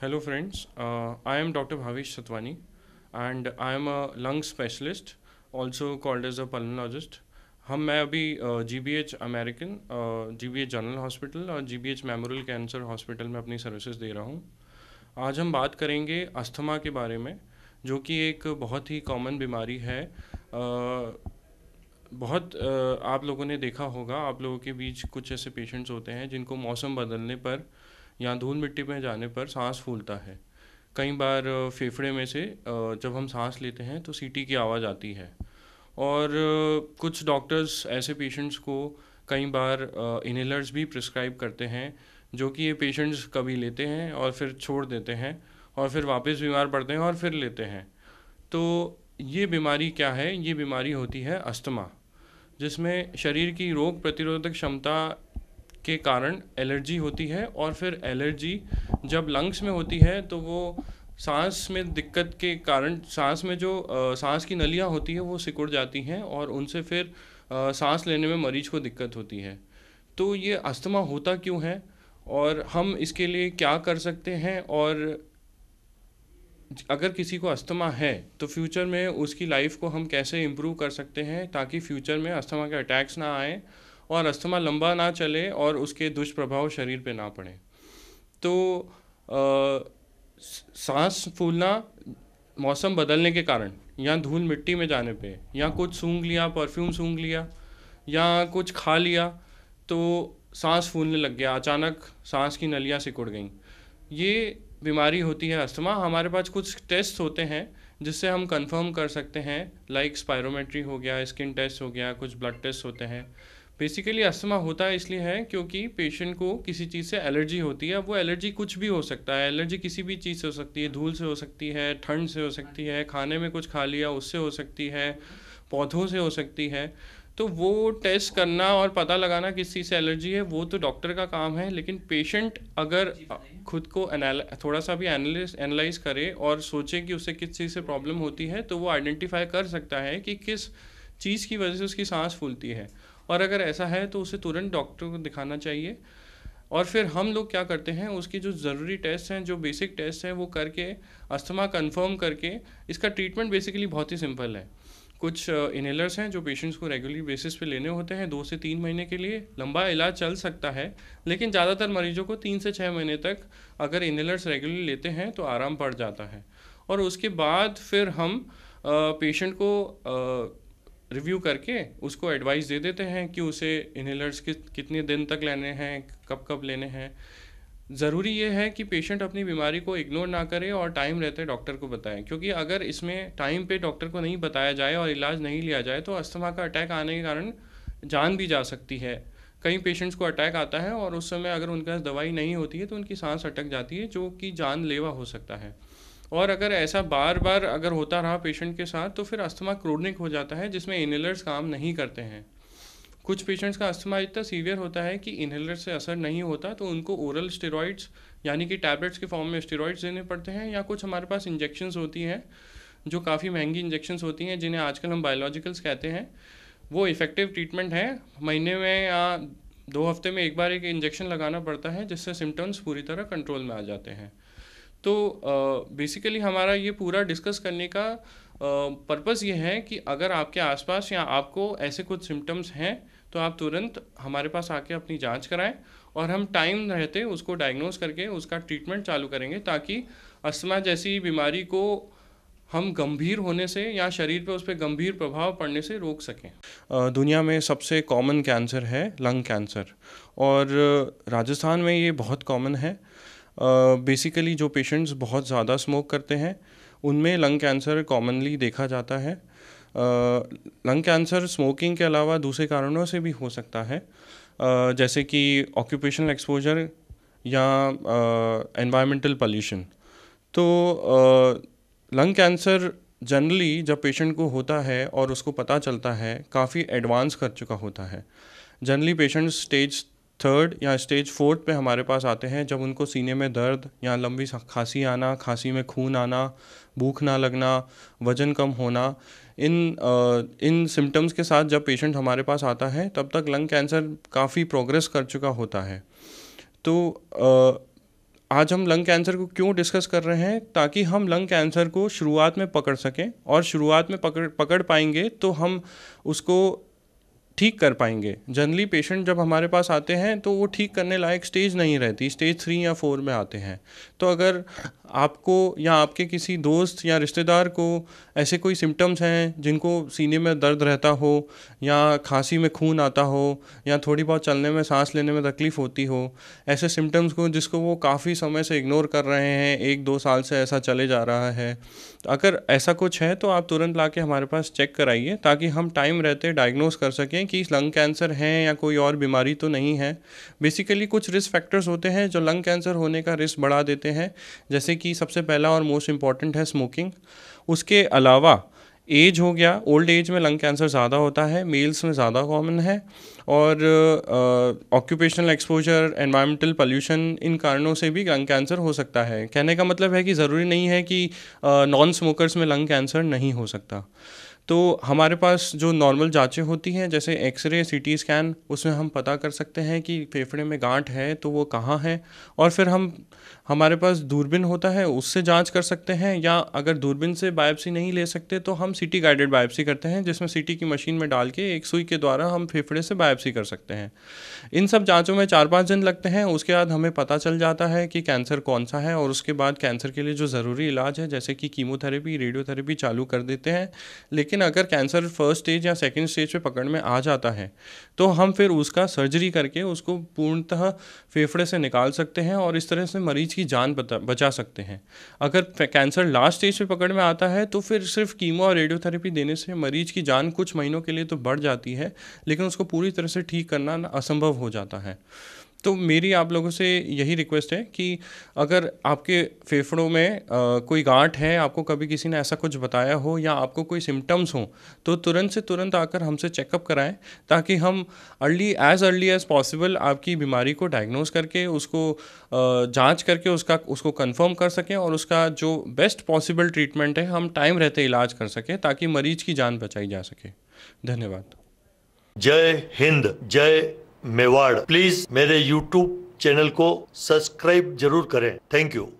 Hello, friends. Uh, I am Dr. Bhavish Satwani, and I am a lung specialist, also called as a pulmonologist. हम मैं अभी G B H American G B H general hospital और G B H memorial cancer hospital में अपनी services दे रहा हूँ आज हम बात करेंगे अस्थमा के बारे में जो कि एक बहुत ही कॉमन बीमारी है uh, बहुत uh, आप लोगों ने देखा होगा आप लोगों के बीच कुछ ऐसे पेशेंट्स होते हैं जिनको मौसम बदलने पर या धूल मिट्टी में जाने पर सांस फूलता है कई बार फेफड़े में से जब हम सांस लेते हैं तो सीटी की आवाज़ आती है और कुछ डॉक्टर्स ऐसे पेशेंट्स को कई बार इनहेलर्स भी प्रिस्क्राइब करते हैं जो कि ये पेशेंट्स कभी लेते हैं और फिर छोड़ देते हैं और फिर वापस बीमार पड़ते हैं और फिर लेते हैं तो ये बीमारी क्या है ये बीमारी होती है अस्थमा जिसमें शरीर की रोग प्रतिरोधक क्षमता के कारण एलर्जी होती है और फिर एलर्जी जब लंग्स में होती है तो वो सांस में दिक्कत के कारण सांस में जो आ, सांस की नलियाँ होती है वो सिकुड़ जाती हैं और उनसे फिर आ, सांस लेने में मरीज को दिक्कत होती है तो ये अस्थमा होता क्यों है और हम इसके लिए क्या कर सकते हैं और अगर किसी को अस्थमा है तो फ्यूचर में उसकी लाइफ को हम कैसे इम्प्रूव कर सकते हैं ताकि फ्यूचर में अस्थमा के अटैक्स ना आए और अस्थमा लंबा ना चले और उसके दुष्प्रभाव शरीर पे ना पड़े तो आ, सांस फूलना मौसम बदलने के कारण या धूल मिट्टी में जाने पे या कुछ सूंघ लिया परफ्यूम सूंघ लिया या कुछ खा लिया तो सांस फूलने लग गया अचानक सांस की नलियाँ सिकुड़ गई ये बीमारी होती है अस्थमा हमारे पास कुछ टेस्ट होते हैं जिससे हम कंफर्म कर सकते हैं लाइक स्पायरोमेट्री हो गया स्किन टेस्ट हो गया कुछ ब्लड टेस्ट होते हैं बेसिकली अस्थमा होता है इसलिए है क्योंकि पेशेंट को किसी चीज़ से एलर्जी होती है वो एलर्जी कुछ भी हो सकता है एलर्जी किसी भी चीज़ से हो सकती है धूल से हो सकती है ठंड से हो सकती है खाने में कुछ खा लिया उससे हो सकती है पौधों से हो सकती है तो वो टेस्ट करना और पता लगाना किस चीज़ से एलर्जी है वो तो डॉक्टर का काम है लेकिन पेशेंट अगर खुद को थोड़ा सा भी एनालाइज करे और सोचे कि उसे किस चीज़ से प्रॉब्लम होती है तो वो आइडेंटिफाई कर सकता है कि किस चीज़ की वजह से उसकी सांस फूलती है और अगर ऐसा है तो उसे तुरंत डॉक्टर को दिखाना चाहिए और फिर हम लोग क्या करते हैं उसकी जो ज़रूरी टेस्ट हैं जो बेसिक टेस्ट हैं वो करके अस्थमा कंफर्म करके इसका ट्रीटमेंट बेसिकली बहुत ही सिंपल है कुछ इनहेलर्स हैं जो पेशेंट्स को रेगुलर बेसिस पे लेने होते हैं दो से तीन महीने के लिए लंबा इलाज चल सकता है लेकिन ज़्यादातर मरीजों को तीन से छः महीने तक अगर इनहेलर्स रेगुलर लेते हैं तो आराम पड़ जाता है और उसके बाद फिर हम पेशेंट को रिव्यू करके उसको एडवाइस दे देते हैं कि उसे इन्हेलर्स कि, कितने दिन तक लेने हैं कब कब लेने हैं ज़रूरी ये है कि पेशेंट अपनी बीमारी को इग्नोर ना करे और टाइम रहते डॉक्टर को बताएं क्योंकि अगर इसमें टाइम पे डॉक्टर को नहीं बताया जाए और इलाज नहीं लिया जाए तो अस्थमा का अटैक आने के कारण जान भी जा सकती है कई पेशेंट्स को अटैक आता है और उस समय अगर उनके पास दवाई नहीं होती है तो उनकी सांस अटक जाती है जो कि जानलेवा हो सकता है और अगर ऐसा बार बार अगर होता रहा पेशेंट के साथ तो फिर अस्थमा क्रोनिक हो जाता है जिसमें इनहेलर्स काम नहीं करते हैं कुछ पेशेंट्स का अस्थमा इतना सीवियर होता है कि इनहेलर से असर नहीं होता तो उनको ओरल स्टेरॉइड्स यानी कि टैबलेट्स के फॉर्म में स्टेरॉइड्स देने पड़ते हैं या कुछ हमारे पास इंजेक्शन्स होती हैं जो काफ़ी महंगी इंजेक्शन्स होती हैं जिन्हें आजकल हम बायोलॉजिकल्स कहते हैं वो इफ़ेक्टिव ट्रीटमेंट है महीने में या दो हफ्ते में एक बार एक इंजेक्शन लगाना पड़ता है जिससे सिम्टम्स पूरी तरह कंट्रोल में आ जाते हैं तो बेसिकली हमारा ये पूरा डिस्कस करने का पर्पज़ ये है कि अगर आपके आसपास या आपको ऐसे कुछ सिम्टम्स हैं तो आप तुरंत हमारे पास आके अपनी जांच कराएं और हम टाइम रहते उसको डायग्नोस करके उसका ट्रीटमेंट चालू करेंगे ताकि अस्थमा जैसी बीमारी को हम गंभीर होने से या शरीर पर उस पर गंभीर प्रभाव पड़ने से रोक सकें दुनिया में सबसे कॉमन कैंसर है लंग कैंसर और राजस्थान में ये बहुत कॉमन है बेसिकली जो पेशेंट्स बहुत ज़्यादा स्मोक करते हैं उनमें लंग कैंसर कॉमनली देखा जाता है लंग कैंसर स्मोकिंग के अलावा दूसरे कारणों से भी हो सकता है uh, जैसे कि ऑक्यूपेशनल एक्सपोजर या एनवायरमेंटल uh, तो लंग uh, कैंसर जनरली जब पेशेंट को होता है और उसको पता चलता है काफ़ी एडवांस कर चुका होता है जनरली पेशेंट्स स्टेज थर्ड या स्टेज फोर्थ पे हमारे पास आते हैं जब उनको सीने में दर्द या लंबी खांसी आना खांसी में खून आना भूख ना लगना वज़न कम होना इन आ, इन सिम्टम्स के साथ जब पेशेंट हमारे पास आता है तब तक लंग कैंसर काफ़ी प्रोग्रेस कर चुका होता है तो आ, आज हम लंग कैंसर को क्यों डिस्कस कर रहे हैं ताकि हम लंग कैंसर को शुरुआत में पकड़ सकें और शुरुआत में पकड़ पकड़ पाएंगे तो हम उसको ठीक कर पाएंगे जनरली पेशेंट जब हमारे पास आते हैं तो वो ठीक करने लायक स्टेज नहीं रहती स्टेज थ्री या फोर में आते हैं तो अगर आपको या आपके किसी दोस्त या रिश्तेदार को ऐसे कोई सिम्टम्स हैं जिनको सीने में दर्द रहता हो या खांसी में खून आता हो या थोड़ी बहुत चलने में सांस लेने में तकलीफ़ होती हो ऐसे सिम्टम्स को जिसको वो काफ़ी समय से इग्नोर कर रहे हैं एक दो साल से ऐसा चले जा रहा है तो अगर ऐसा कुछ है तो आप तुरंत ला के हमारे पास चेक कराइए ताकि हम टाइम रहते डायग्नोस कर सकें कि लंग कैंसर है या कोई और बीमारी तो नहीं है बेसिकली कुछ रिस्क फैक्टर्स होते हैं जो लंग कैंसर होने का रिस्क बढ़ा देते हैं जैसे कि सबसे पहला और मोस्ट इम्पॉर्टेंट है स्मोकिंग उसके अलावा एज हो गया ओल्ड एज में लंग कैंसर ज़्यादा होता है मेल्स में ज़्यादा कॉमन है और ऑक्यूपेशनल एक्सपोजर एनवायरमेंटल पॉल्यूशन इन कारणों से भी लंग कैंसर हो सकता है कहने का मतलब है कि ज़रूरी नहीं है कि नॉन स्मोकर्स में लंग कैंसर नहीं हो सकता तो हमारे पास जो नॉर्मल जाँचें होती हैं जैसे एक्सरे सी टी स्कैन उसमें हम पता कर सकते हैं कि फेफड़े में गांठ है तो वो कहाँ है और फिर हम हमारे पास दूरबीन होता है उससे जांच कर सकते हैं या अगर दूरबीन से बायोप्सी नहीं ले सकते तो हम सीटी गाइडेड बायोप्सी करते हैं जिसमें सीटी की मशीन में डाल के एक सुई के द्वारा हम फेफड़े से बायोप्सी कर सकते हैं इन सब जाँचों में चार पाँच दिन लगते हैं उसके बाद हमें पता चल जाता है कि कैंसर कौन सा है और उसके बाद कैंसर के लिए जो ज़रूरी इलाज है जैसे कि कीमोथेरेपी रेडियोथेरेपी चालू कर देते हैं लेकिन लेकिन अगर कैंसर फर्स्ट स्टेज या सेकेंड स्टेज पे पकड़ में आ जाता है तो हम फिर उसका सर्जरी करके उसको पूर्णतः फेफड़े से निकाल सकते हैं और इस तरह से मरीज की जान बचा सकते हैं अगर कैंसर लास्ट स्टेज पे पकड़ में आता है तो फिर सिर्फ कीमो और रेडियोथेरेपी देने से मरीज की जान कुछ महीनों के लिए तो बढ़ जाती है लेकिन उसको पूरी तरह से ठीक करना असंभव हो जाता है तो मेरी आप लोगों से यही रिक्वेस्ट है कि अगर आपके फेफड़ों में आ, कोई गांठ है आपको कभी किसी ने ऐसा कुछ बताया हो या आपको कोई सिम्टम्स हो तो तुरंत से तुरंत आकर हमसे चेकअप कराएं ताकि हम early as early as possible आपकी बीमारी को डायग्नोस करके उसको जांच करके उसका उसको कंफर्म कर सकें और उसका जो बेस्ट पॉसिबल ट्रीटमेंट है हम टाइम रहते इलाज कर सकें ताकि मरीज की जान बचाई जा सके धन्यवाद जय हिंद जय मेवाड़ प्लीज मेरे यूट्यूब चैनल को सब्सक्राइब जरूर करें थैंक यू